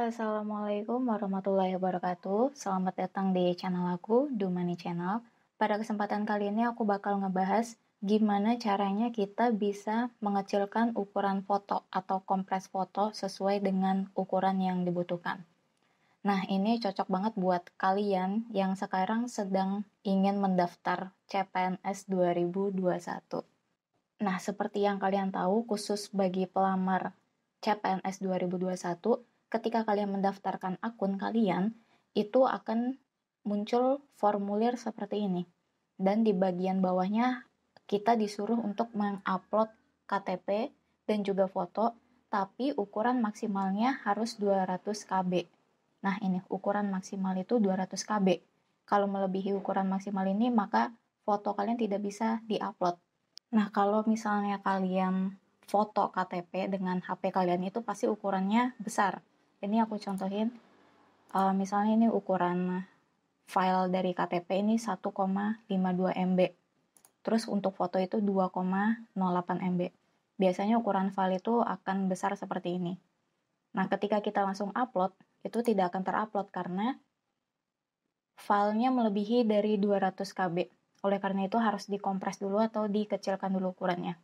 Assalamualaikum warahmatullahi wabarakatuh. Selamat datang di channel aku, Dumani Channel. Pada kesempatan kali ini aku bakal ngebahas gimana caranya kita bisa mengecilkan ukuran foto atau kompres foto sesuai dengan ukuran yang dibutuhkan. Nah, ini cocok banget buat kalian yang sekarang sedang ingin mendaftar CPNS 2021. Nah, seperti yang kalian tahu, khusus bagi pelamar CPNS 2021, ketika kalian mendaftarkan akun kalian, itu akan muncul formulir seperti ini. Dan di bagian bawahnya kita disuruh untuk mengupload KTP dan juga foto, tapi ukuran maksimalnya harus 200 KB. Nah, ini ukuran maksimal itu 200 KB. Kalau melebihi ukuran maksimal ini, maka foto kalian tidak bisa diupload. Nah, kalau misalnya kalian foto KTP dengan HP kalian itu pasti ukurannya besar ini aku contohin uh, misalnya ini ukuran file dari KTP ini 1,52 MB terus untuk foto itu 2,08 MB biasanya ukuran file itu akan besar seperti ini nah ketika kita langsung upload itu tidak akan terupload karena filenya melebihi dari 200 KB oleh karena itu harus dikompres dulu atau dikecilkan dulu ukurannya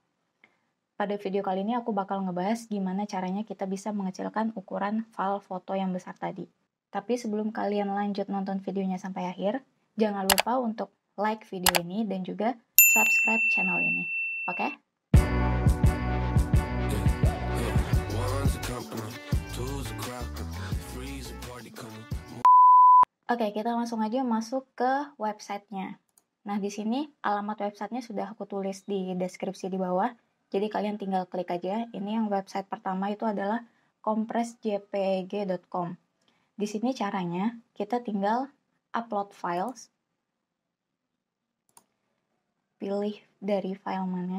pada video kali ini aku bakal ngebahas gimana caranya kita bisa mengecilkan ukuran file foto yang besar tadi. Tapi sebelum kalian lanjut nonton videonya sampai akhir, jangan lupa untuk like video ini dan juga subscribe channel ini. Oke? Okay? Oke, okay, kita langsung aja masuk ke websitenya. Nah, di sini alamat websitenya sudah aku tulis di deskripsi di bawah. Jadi kalian tinggal klik aja. Ini yang website pertama itu adalah compressjpg.com. Di sini caranya kita tinggal upload files. Pilih dari file mana.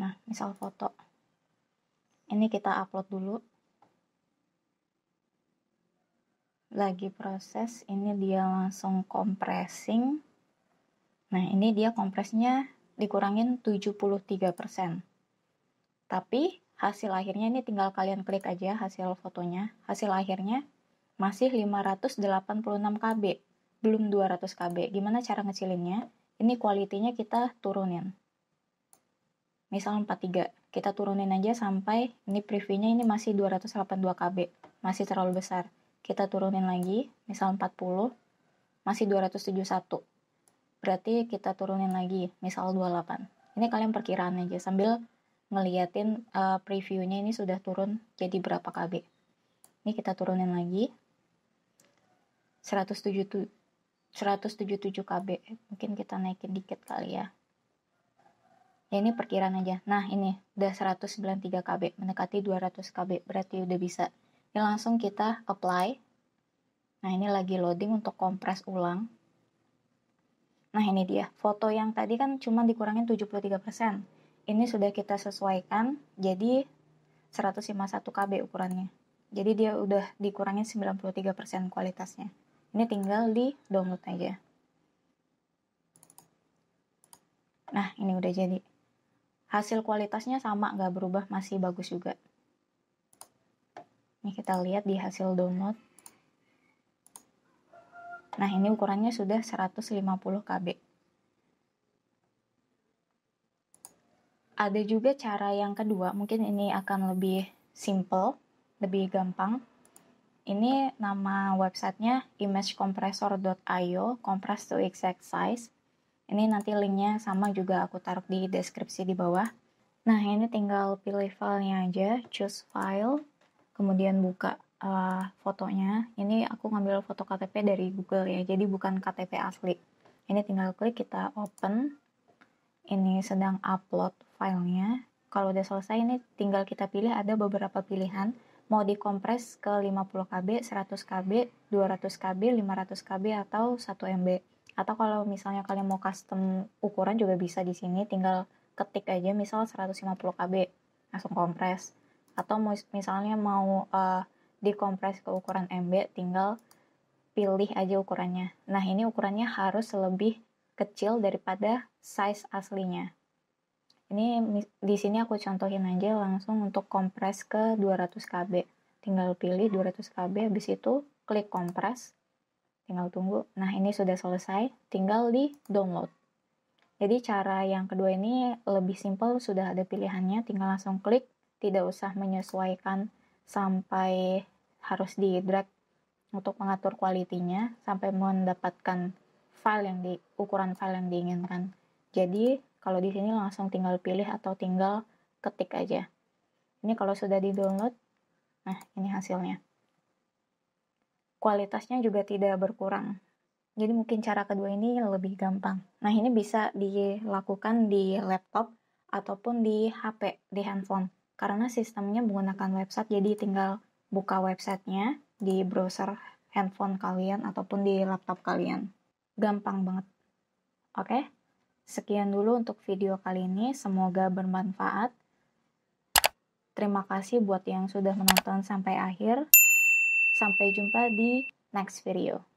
Nah, misal foto. Ini kita upload dulu. lagi proses ini dia langsung compressing nah ini dia kompresnya dikurangin 73% tapi hasil akhirnya ini tinggal kalian klik aja hasil fotonya hasil akhirnya masih 586 KB belum 200 KB gimana cara ngecilinnya ini kualitinya kita turunin misal 43 kita turunin aja sampai ini previewnya ini masih 282 KB masih terlalu besar kita turunin lagi, misal 40, masih 271. Berarti kita turunin lagi, misal 28. Ini kalian perkiraan aja sambil ngeliatin uh, previewnya ini sudah turun jadi berapa KB. Ini kita turunin lagi. 177, 177 KB. Mungkin kita naikin dikit kali ya. Ya, ini perkiraan aja. Nah, ini udah 193 KB, mendekati 200 KB, berarti udah bisa ini langsung kita apply nah ini lagi loading untuk kompres ulang nah ini dia foto yang tadi kan cuma dikurangin 73% ini sudah kita sesuaikan jadi 151 KB ukurannya jadi dia udah dikurangin 93% kualitasnya ini tinggal di download aja nah ini udah jadi hasil kualitasnya sama nggak berubah masih bagus juga ini kita lihat di hasil download. Nah, ini ukurannya sudah 150 KB. Ada juga cara yang kedua, mungkin ini akan lebih simple, lebih gampang. Ini nama websitenya imagecompressor.io, compress to exact size. Ini nanti linknya sama juga aku taruh di deskripsi di bawah. Nah, ini tinggal pilih filenya aja, choose file, kemudian buka uh, fotonya. Ini aku ngambil foto KTP dari Google ya, jadi bukan KTP asli. Ini tinggal klik kita open. Ini sedang upload filenya. Kalau udah selesai ini tinggal kita pilih ada beberapa pilihan. Mau dikompres ke 50 KB, 100 KB, 200 KB, 500 KB, atau 1 MB. Atau kalau misalnya kalian mau custom ukuran juga bisa di sini, tinggal ketik aja misal 150 KB, langsung kompres atau misalnya mau uh, dikompres ke ukuran MB tinggal pilih aja ukurannya. Nah, ini ukurannya harus lebih kecil daripada size aslinya. Ini di sini aku contohin aja langsung untuk kompres ke 200 KB. Tinggal pilih 200 KB habis itu klik kompres. Tinggal tunggu. Nah, ini sudah selesai, tinggal di download. Jadi cara yang kedua ini lebih simpel, sudah ada pilihannya, tinggal langsung klik tidak usah menyesuaikan sampai harus di drag untuk mengatur kualitinya sampai mendapatkan file yang di ukuran file yang diinginkan. Jadi kalau di sini langsung tinggal pilih atau tinggal ketik aja. Ini kalau sudah di download, nah ini hasilnya. Kualitasnya juga tidak berkurang. Jadi mungkin cara kedua ini lebih gampang. Nah ini bisa dilakukan di laptop ataupun di HP, di handphone karena sistemnya menggunakan website jadi tinggal buka websitenya di browser handphone kalian ataupun di laptop kalian gampang banget oke sekian dulu untuk video kali ini semoga bermanfaat terima kasih buat yang sudah menonton sampai akhir sampai jumpa di next video